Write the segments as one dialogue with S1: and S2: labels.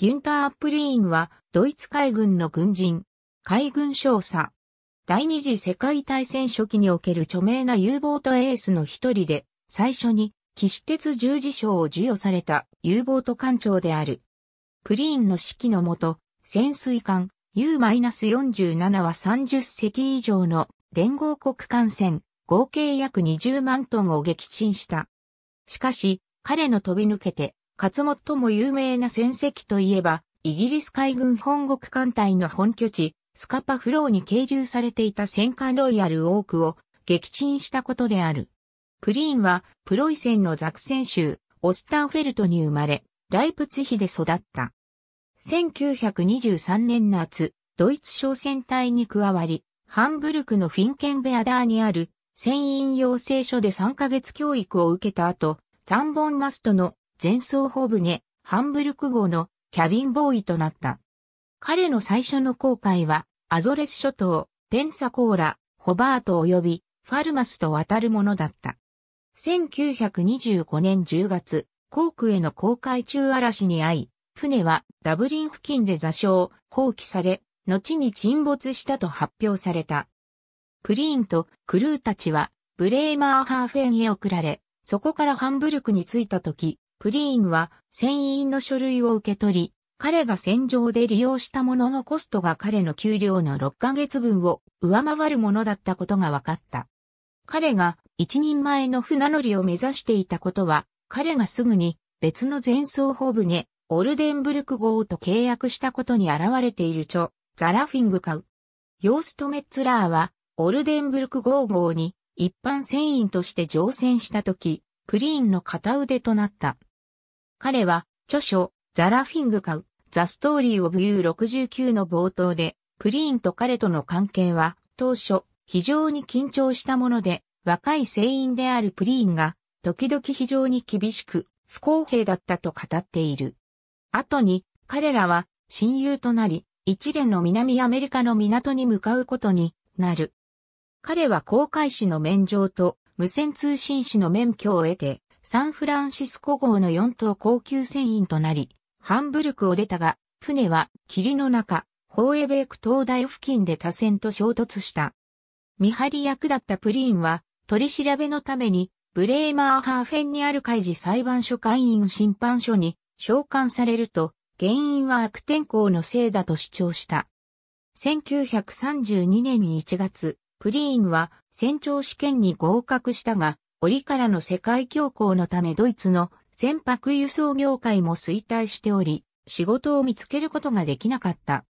S1: ギュンター・アップリーンは、ドイツ海軍の軍人、海軍少佐。第二次世界大戦初期における著名な U ボートエースの一人で、最初に、騎士鉄十字章を授与された U ボート艦長である。プリーンの指揮のもと、潜水艦 U-47 は30隻以上の連合国艦船、合計約20万トンを撃沈した。しかし、彼の飛び抜けてかつ最も有名な戦績といえば、イギリス海軍本国艦隊の本拠地、スカパフローに係留されていた戦艦ロイヤルオークを撃沈したことである。プリーンはプロイセンのザクセン州オスターフェルトに生まれ、ライプツヒで育った。1923年夏、ドイツ商船隊に加わり、ハンブルクのフィンケンベアダーにある船員養成所で3ヶ月教育を受けた後、3本マストの前奏ホブネ、ハンブルク号のキャビンボーイとなった。彼の最初の航海は、アゾレス諸島、ペンサコーラ、ホバート及びファルマスと渡るものだった。1925年10月、航空への航海中嵐に遭い、船はダブリン付近で座礁、放棄され、後に沈没したと発表された。プリーンとクルーたちはブレーマーハーフェンへ送られ、そこからハンブルクに着いた時、プリーンは船員の書類を受け取り、彼が戦場で利用したもののコストが彼の給料の6ヶ月分を上回るものだったことが分かった。彼が一人前の船乗りを目指していたことは、彼がすぐに別の前奏ブ船、オルデンブルク号と契約したことに現れている著、ザラフィングカウ。ヨーストメッツラーは、オルデンブルク号号に一般船員として乗船したとき、プリーンの片腕となった。彼は、著書、ザ・ラフィング・カウ、ザ・ストーリー・オブ・ユー69の冒頭で、プリーンと彼との関係は、当初、非常に緊張したもので、若い船員であるプリーンが、時々非常に厳しく、不公平だったと語っている。後に、彼らは、親友となり、一連の南アメリカの港に向かうことになる。彼は航海士の免状と無線通信士の免許を得て、サンフランシスコ号の4等高級船員となり、ハンブルクを出たが、船は霧の中、ホーエベーク灯台付近で他船と衝突した。見張り役だったプリーンは、取り調べのために、ブレーマーハーフェンにある開示裁判所会員審判所に召喚されると、原因は悪天候のせいだと主張した。1932年1月、プリーンは船長試験に合格したが、折からの世界恐慌のためドイツの船舶輸送業界も衰退しており、仕事を見つけることができなかった。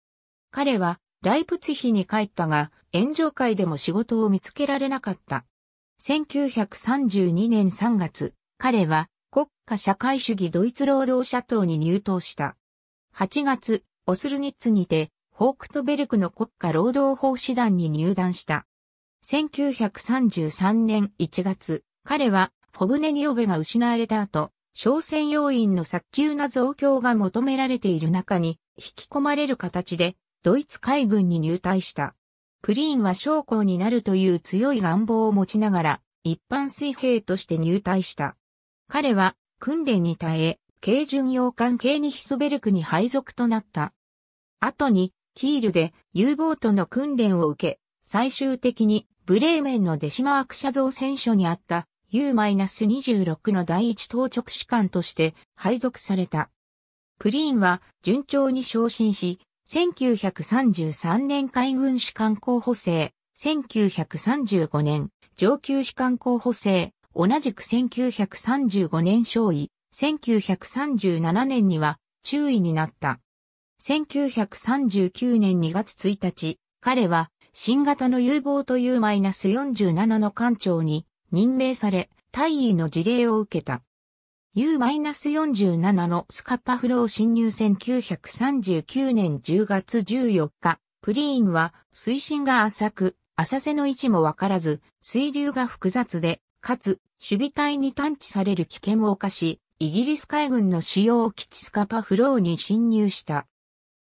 S1: 彼は、ライプツヒに帰ったが、炎上会でも仕事を見つけられなかった。1932年3月、彼は国家社会主義ドイツ労働者党に入党した。8月、オスルニッツにて、ホークトベルクの国家労働法師団に入団した。1933年1月、彼は、フォにネニオベが失われた後、商船要員の早急な増強が求められている中に、引き込まれる形で、ドイツ海軍に入隊した。プリーンは将校になるという強い願望を持ちながら、一般水兵として入隊した。彼は、訓練に耐え、軽巡洋艦系にヒスベルクに配属となった。後に、キールで U ボートの訓練を受け、最終的にブレーメンのデシマークャ造船所にあった U-26 の第一当直士官として配属された。プリーンは順調に昇進し、1933年海軍士官候補生、1935年上級士官候補生、同じく1935年少尉、1937年には中尉になった。1939年2月1日、彼は新型の U 望という -47 の艦長に任命され、大尉の事例を受けた。U-47 のスカパフロー侵入1939年10月14日、プリーンは水深が浅く、浅瀬の位置もわからず、水流が複雑で、かつ、守備隊に探知される危険を犯し、イギリス海軍の使用基地スカパフローに侵入した。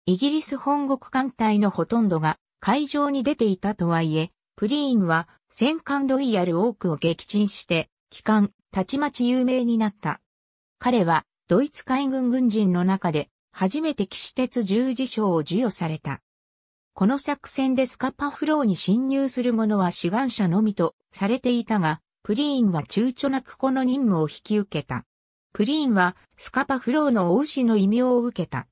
S1: イギリス本国艦隊のほとんどが海上に出ていたとはいえ、プリーンは戦艦ロイヤルオークを撃沈して、帰還、たちまち有名になった。彼はドイツ海軍軍人の中で初めて騎士鉄十字章を授与された。この作戦でスカパフローに侵入する者は志願者のみとされていたが、プリーンは躊躇なくこの任務を引き受けた。プリーンはスカパフローの王子の異名を受けた。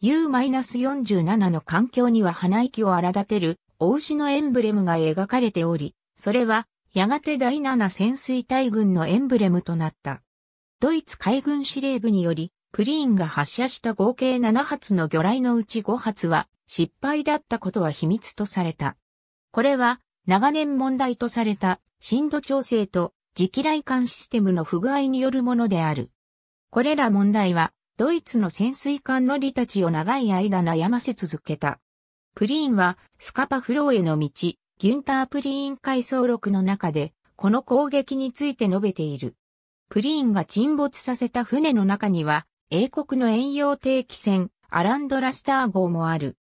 S1: U-47 の環境には鼻息を荒立てるお牛のエンブレムが描かれており、それはやがて第7潜水隊軍のエンブレムとなった。ドイツ海軍司令部により、プリーンが発射した合計7発の魚雷のうち5発は失敗だったことは秘密とされた。これは長年問題とされた深度調整と磁気雷管システムの不具合によるものである。これら問題はドイツの潜水艦の利たちを長い間悩ませ続けた。プリーンはスカパフローへの道、ギュンター・プリーン回想録の中で、この攻撃について述べている。プリーンが沈没させた船の中には、英国の遠洋定期船、アランドラスター号もある。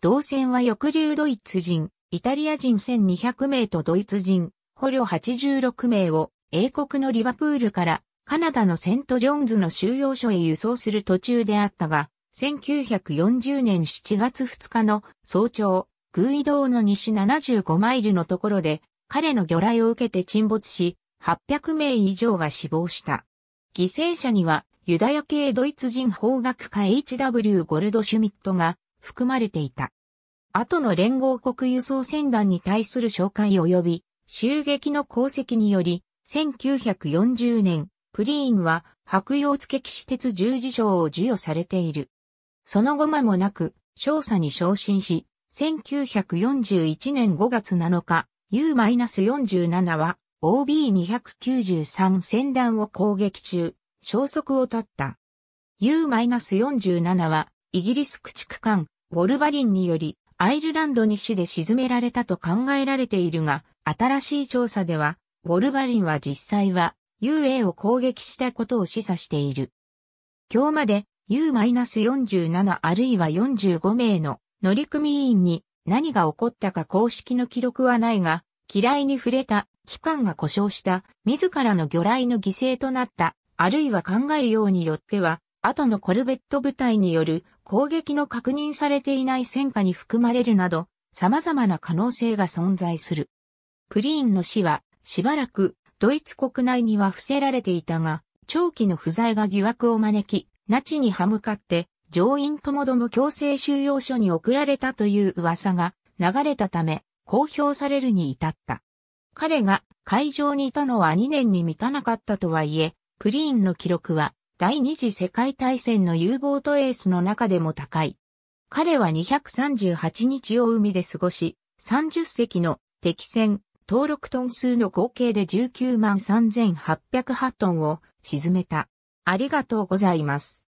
S1: 同船は抑留ドイツ人、イタリア人1200名とドイツ人、捕虜86名を英国のリバプールからカナダのセントジョンズの収容所へ輸送する途中であったが、1940年7月2日の早朝、グイドーの西75マイルのところで、彼の魚雷を受けて沈没し、800名以上が死亡した。犠牲者には、ユダヤ系ドイツ人法学家 H.W. ゴルドシュミットが含まれていた。後の連合国輸送船団に対する紹介及び、襲撃の功績により、1940年、プリーンは白洋付騎士鉄十字章を授与されている。その後間もなく、少佐に昇進し、1941年5月7日、U-47 は OB293 戦団を攻撃中、消息を絶った。U-47 はイギリス駆逐艦ウォルバリンによりアイルランド西で沈められたと考えられているが、新しい調査では、ウォルバリンは実際は UA を攻撃したことを示唆している。今日まで U-47 あるいは45名の乗組員に何が起こったか公式の記録はないが、嫌いに触れた、機関が故障した、自らの魚雷の犠牲となった、あるいは考えようによっては、後のコルベット部隊による攻撃の確認されていない戦果に含まれるなど、様々な可能性が存在する。プリーンの死は、しばらく、ドイツ国内には伏せられていたが、長期の不在が疑惑を招き、那智に歯向かって、上院ともども強制収容所に送られたという噂が流れたため、公表されるに至った。彼が会場にいたのは2年に満たなかったとはいえ、プリーンの記録は第二次世界大戦の U ボートエースの中でも高い。彼は238日を海で過ごし、30隻の敵船、登録トン数の合計で19万3808トンを沈めた。ありがとうございます。